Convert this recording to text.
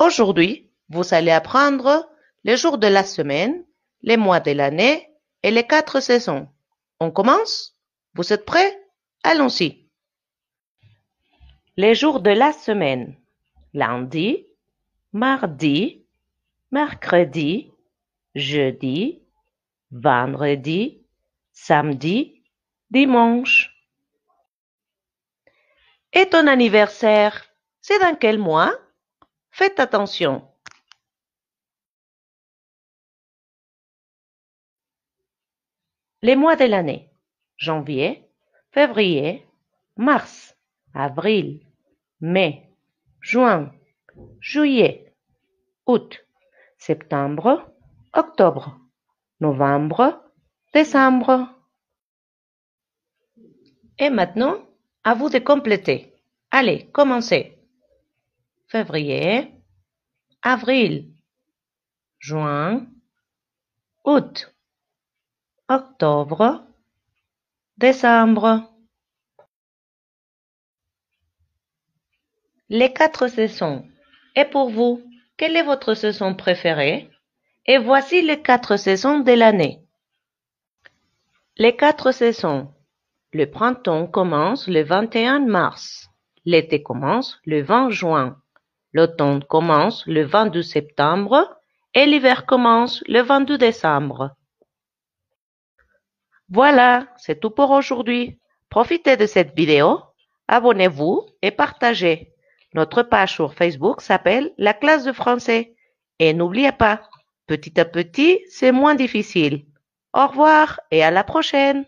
Aujourd'hui, vous allez apprendre les jours de la semaine, les mois de l'année et les quatre saisons. On commence Vous êtes prêts Allons-y. Les jours de la semaine. Lundi, mardi, mercredi, jeudi, vendredi, samedi, dimanche. Et ton anniversaire, c'est dans quel mois Faites attention. Les mois de l'année: janvier, février, mars, avril, mai, juin, juillet, août, septembre, octobre, novembre, décembre. Et maintenant, à vous de compléter. Allez, commencez février, avril, juin, août, octobre, décembre. Les quatre saisons. Et pour vous, quelle est votre saison préférée Et voici les quatre saisons de l'année. Les quatre saisons. Le printemps commence le 21 mars. L'été commence le 20 juin. L'automne commence le 22 septembre et l'hiver commence le 22 décembre. Voilà, c'est tout pour aujourd'hui. Profitez de cette vidéo, abonnez-vous et partagez. Notre page sur Facebook s'appelle La classe de français. Et n'oubliez pas, petit à petit, c'est moins difficile. Au revoir et à la prochaine.